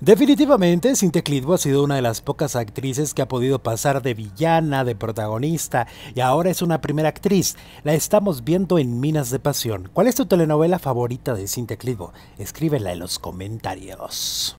Definitivamente, Cynthia Clitbo ha sido una de las pocas actrices que ha podido pasar de villana, de protagonista, y ahora es una primera actriz. La estamos viendo en Minas de Pasión. ¿Cuál es tu telenovela favorita de Cynthia Clitbo? Escríbela en los comentarios.